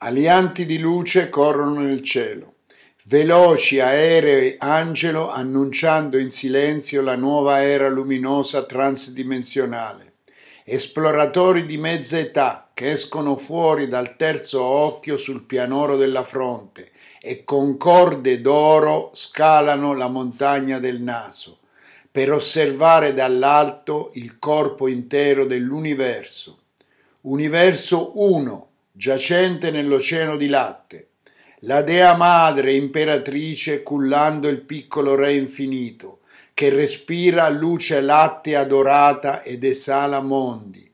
Alianti di luce corrono nel cielo, veloci aerei angelo annunciando in silenzio la nuova era luminosa transdimensionale. Esploratori di mezza età che escono fuori dal terzo occhio sul pianoro della fronte e con corde d'oro scalano la montagna del naso per osservare dall'alto il corpo intero dell'universo. Universo 1 giacente nell'oceano di latte, la dea madre imperatrice cullando il piccolo re infinito, che respira luce lattea adorata ed esala mondi,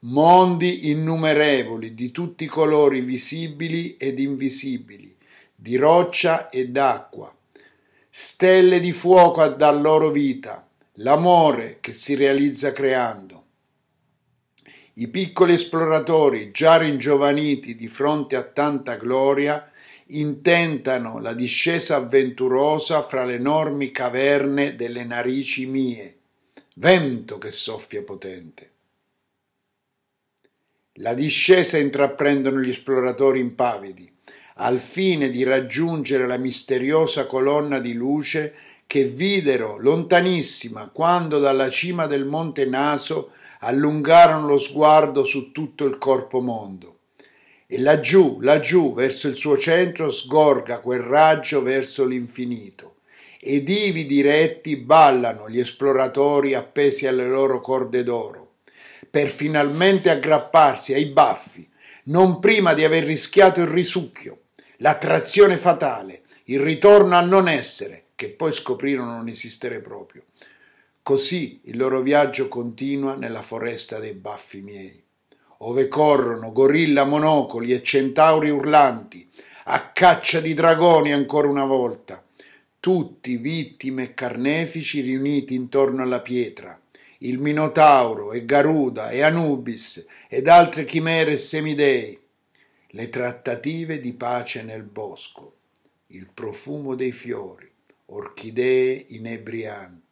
mondi innumerevoli di tutti i colori visibili ed invisibili, di roccia e d'acqua, stelle di fuoco a dar loro vita, l'amore che si realizza creando i piccoli esploratori, già ringiovaniti di fronte a tanta gloria, intentano la discesa avventurosa fra le enormi caverne delle narici mie. Vento che soffia potente. La discesa intraprendono gli esploratori impavidi, al fine di raggiungere la misteriosa colonna di luce che videro lontanissima quando dalla cima del monte Naso allungarono lo sguardo su tutto il corpo mondo. E laggiù, laggiù, verso il suo centro, sgorga quel raggio verso l'infinito. Ed ivi diretti ballano gli esploratori appesi alle loro corde d'oro, per finalmente aggrapparsi ai baffi, non prima di aver rischiato il risucchio, l'attrazione fatale, il ritorno a non essere, che poi scoprirono non esistere proprio. Così il loro viaggio continua nella foresta dei baffi miei, ove corrono gorilla monocoli e centauri urlanti, a caccia di dragoni ancora una volta, tutti vittime e carnefici riuniti intorno alla pietra, il Minotauro e Garuda e Anubis ed altre chimere e semidei, le trattative di pace nel bosco, il profumo dei fiori, orchidee inebrianti,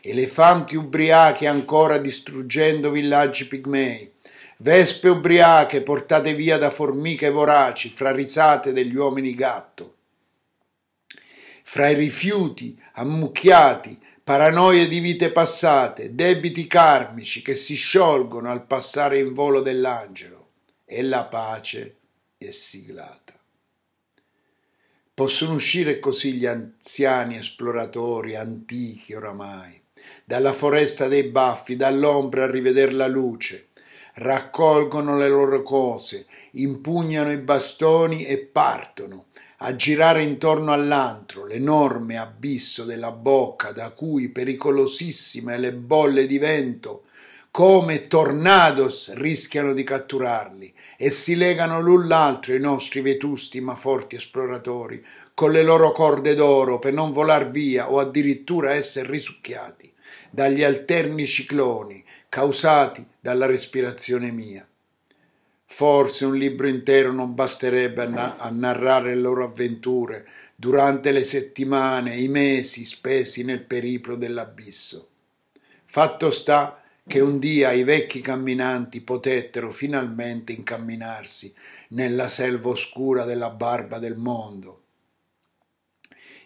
e le famche ubriache ancora distruggendo villaggi pigmei, vespe ubriache portate via da formiche voraci, fra risate degli uomini gatto. Fra i rifiuti ammucchiati, paranoie di vite passate, debiti karmici che si sciolgono al passare in volo dell'angelo, e la pace è siglata. Possono uscire così gli anziani esploratori, antichi oramai, dalla foresta dei baffi, dall'ombra a rivedere la luce. Raccolgono le loro cose, impugnano i bastoni e partono a girare intorno all'antro, l'enorme abisso della bocca da cui pericolosissime le bolle di vento come tornados rischiano di catturarli e si legano l'un l'altro i nostri vetusti ma forti esploratori con le loro corde d'oro per non volar via o addirittura essere risucchiati dagli alterni cicloni causati dalla respirazione mia. Forse un libro intero non basterebbe a, na- a narrare le loro avventure durante le settimane, i mesi spesi nel periplo dell'abisso. Fatto sta che un dia i vecchi camminanti potettero finalmente incamminarsi nella selva oscura della barba del mondo.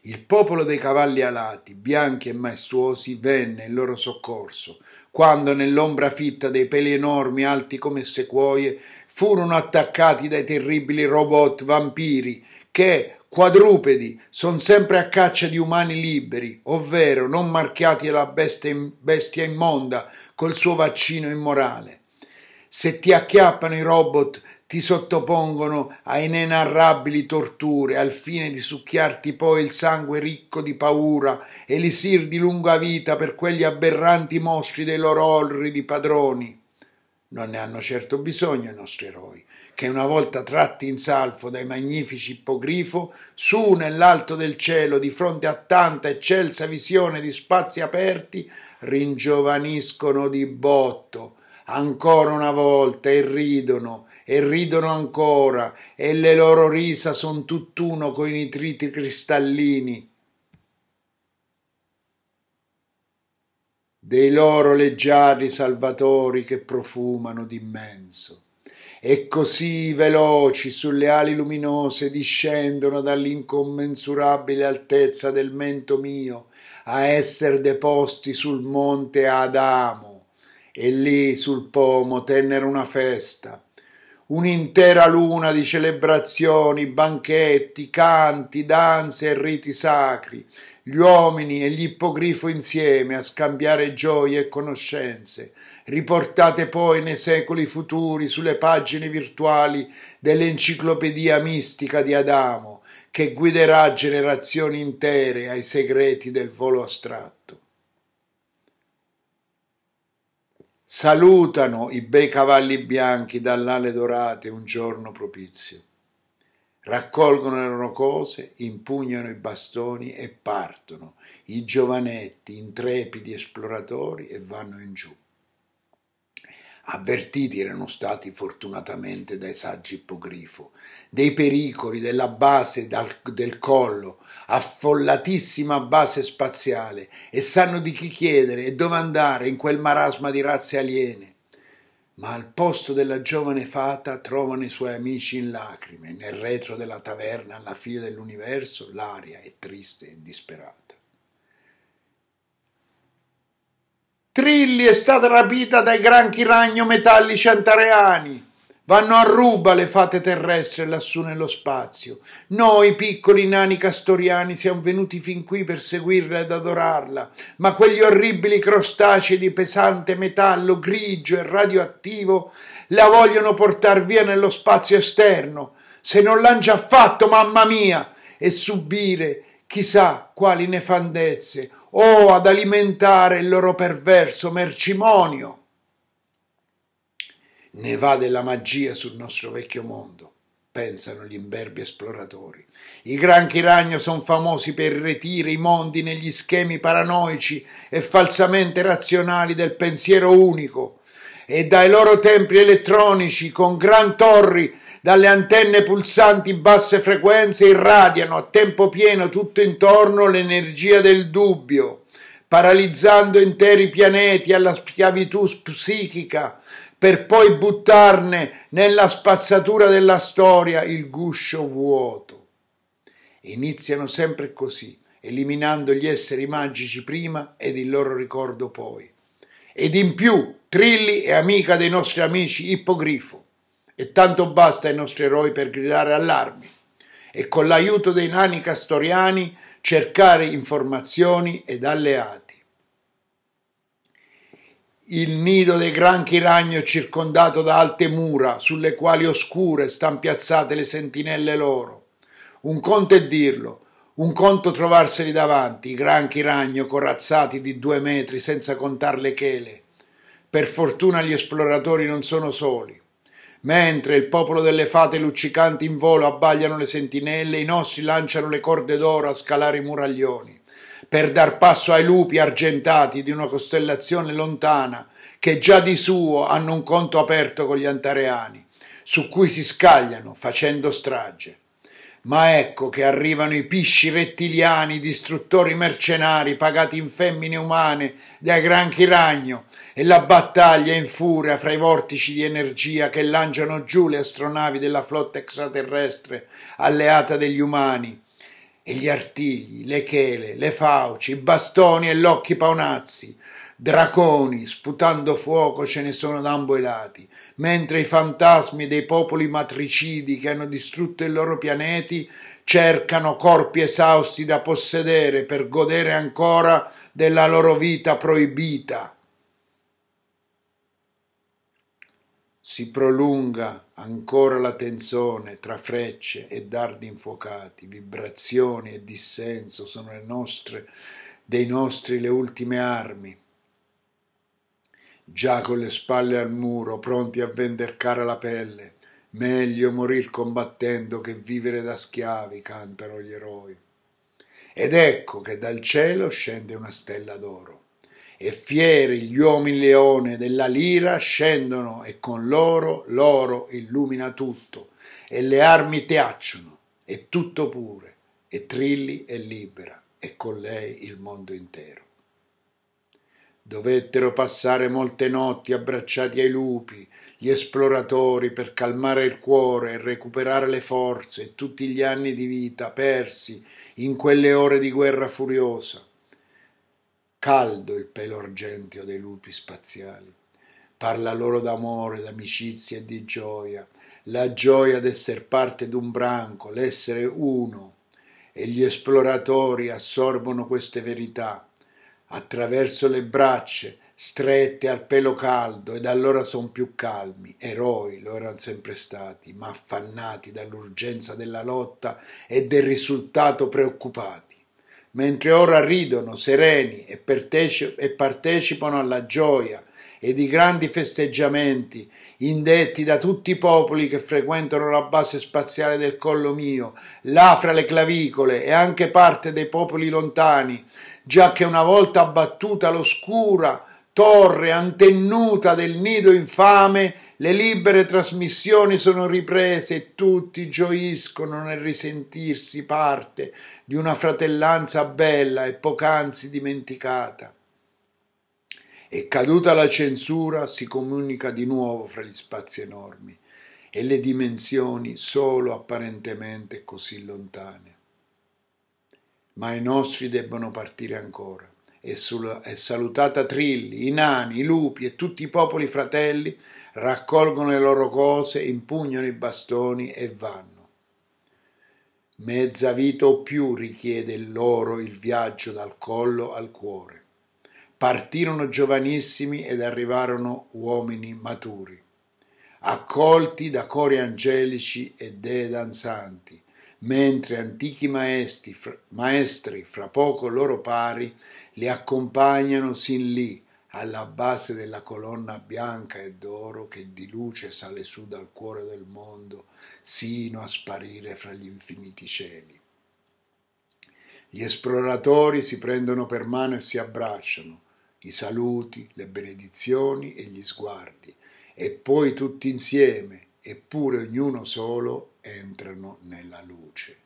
Il popolo dei cavalli alati, bianchi e maestosi, venne in loro soccorso, quando nell'ombra fitta dei peli enormi alti come sequoie furono attaccati dai terribili robot vampiri che, quadrupedi, sono sempre a caccia di umani liberi, ovvero non marchiati dalla bestia immonda, col suo vaccino immorale. Se ti acchiappano i robot, ti sottopongono a inenarrabili torture al fine di succhiarti poi il sangue ricco di paura, elisir di lunga vita per quegli aberranti mostri dei loro orridi padroni. Non ne hanno certo bisogno i nostri eroi che una volta tratti in salvo dai magnifici ippogrifo, su nell'alto del cielo, di fronte a tanta eccelsa visione di spazi aperti, ringiovaniscono di botto, ancora una volta, e ridono, e ridono ancora, e le loro risa son tutt'uno coi nitriti cristallini. dei loro leggiadri salvatori che profumano d'immenso e così veloci sulle ali luminose discendono dall'incommensurabile altezza del mento mio a esser deposti sul monte Adamo e lì sul pomo tennero una festa un'intera luna di celebrazioni, banchetti, canti, danze e riti sacri, gli uomini e l'ippogrifo insieme a scambiare gioie e conoscenze, riportate poi nei secoli futuri sulle pagine virtuali dell'enciclopedia mistica di Adamo, che guiderà generazioni intere ai segreti del volo astratto. Salutano i bei cavalli bianchi dall'ale dorate un giorno propizio raccolgono le loro cose, impugnano i bastoni e partono, i giovanetti, intrepidi esploratori, e vanno in giù. Avvertiti erano stati fortunatamente dai saggi ippogrifo, dei pericoli della base dal, del collo, affollatissima base spaziale, e sanno di chi chiedere e dove andare in quel marasma di razze aliene, ma al posto della giovane fata trovano i suoi amici in lacrime, nel retro della taverna, alla fine dell'universo, l'aria è triste e disperata. Trilli è stata rapita dai granchi ragno metallici antareani. Vanno a ruba le fate terrestri lassù nello spazio. Noi, piccoli nani castoriani, siamo venuti fin qui per seguirla ed adorarla, ma quegli orribili crostacei di pesante metallo grigio e radioattivo la vogliono portar via nello spazio esterno, se non l'han già fatto, mamma mia, e subire chissà quali nefandezze, o oh, ad alimentare il loro perverso mercimonio. Ne va della magia sul nostro vecchio mondo, pensano gli imberbi esploratori. I granchi ragno sono famosi per retire i mondi negli schemi paranoici e falsamente razionali del pensiero unico e dai loro templi elettronici con gran torri dalle antenne pulsanti basse frequenze irradiano a tempo pieno tutto intorno l'energia del dubbio, paralizzando interi pianeti alla schiavitù psichica per poi buttarne nella spazzatura della storia il guscio vuoto. Iniziano sempre così, eliminando gli esseri magici prima ed il loro ricordo poi. Ed in più, Trilli è amica dei nostri amici Ippogrifo, e tanto basta ai nostri eroi per gridare allarmi, e con l'aiuto dei nani castoriani cercare informazioni ed alleati il nido dei granchi ragno circondato da alte mura, sulle quali oscure stan piazzate le sentinelle loro. Un conto è dirlo, un conto trovarseli davanti, i granchi ragno corazzati di due metri senza contar le chele. Per fortuna gli esploratori non sono soli. Mentre il popolo delle fate luccicanti in volo abbagliano le sentinelle, i nostri lanciano le corde d'oro a scalare i muraglioni per dar passo ai lupi argentati di una costellazione lontana che già di suo hanno un conto aperto con gli antareani, su cui si scagliano facendo strage. Ma ecco che arrivano i pisci rettiliani, distruttori mercenari pagati in femmine umane dai granchi ragno, e la battaglia in furia fra i vortici di energia che lanciano giù le astronavi della flotta extraterrestre alleata degli umani e gli artigli, le chele, le fauci, i bastoni e gli occhi paonazzi. Draconi, sputando fuoco, ce ne sono da ambo i lati, mentre i fantasmi dei popoli matricidi che hanno distrutto i loro pianeti cercano corpi esausti da possedere per godere ancora della loro vita proibita si prolunga ancora la tensione tra frecce e dardi infuocati, vibrazioni e dissenso sono le nostre, dei nostri le ultime armi. Già con le spalle al muro, pronti a vender cara la pelle, meglio morir combattendo che vivere da schiavi, cantano gli eroi. Ed ecco che dal cielo scende una stella d'oro e fieri gli uomini leone della lira scendono e con loro l'oro illumina tutto e le armi piacciono e tutto pure e Trilli è libera e con lei il mondo intero. Dovettero passare molte notti abbracciati ai lupi, gli esploratori per calmare il cuore e recuperare le forze e tutti gli anni di vita persi in quelle ore di guerra furiosa caldo il pelo argenteo dei lupi spaziali. Parla loro d'amore, d'amicizia e di gioia, la gioia d'essere parte d'un branco, l'essere uno. E gli esploratori assorbono queste verità attraverso le braccia strette al pelo caldo ed allora son più calmi, eroi lo erano sempre stati, ma affannati dall'urgenza della lotta e del risultato preoccupati mentre ora ridono sereni e, partecipano alla gioia e di grandi festeggiamenti indetti da tutti i popoli che frequentano la base spaziale del collo mio, là fra le clavicole e anche parte dei popoli lontani, già che una volta abbattuta l'oscura torre antennuta del nido infame le libere trasmissioni sono riprese e tutti gioiscono nel risentirsi parte di una fratellanza bella e poc'anzi dimenticata. E caduta la censura si comunica di nuovo fra gli spazi enormi e le dimensioni solo apparentemente così lontane. Ma i nostri debbono partire ancora e, sulla, e salutata trilli, i nani, i lupi e tutti i popoli fratelli raccolgono le loro cose, impugnano i bastoni e vanno. Mezza vita o più richiede loro il viaggio dal collo al cuore. Partirono giovanissimi ed arrivarono uomini maturi, accolti da cori angelici e dee danzanti, mentre antichi maestri, fra, maestri fra poco loro pari li accompagnano sin lì, alla base della colonna bianca e d'oro che di luce sale su dal cuore del mondo, sino a sparire fra gli infiniti cieli. Gli esploratori si prendono per mano e si abbracciano, i saluti, le benedizioni e gli sguardi, e poi tutti insieme, eppure ognuno solo, entrano nella luce.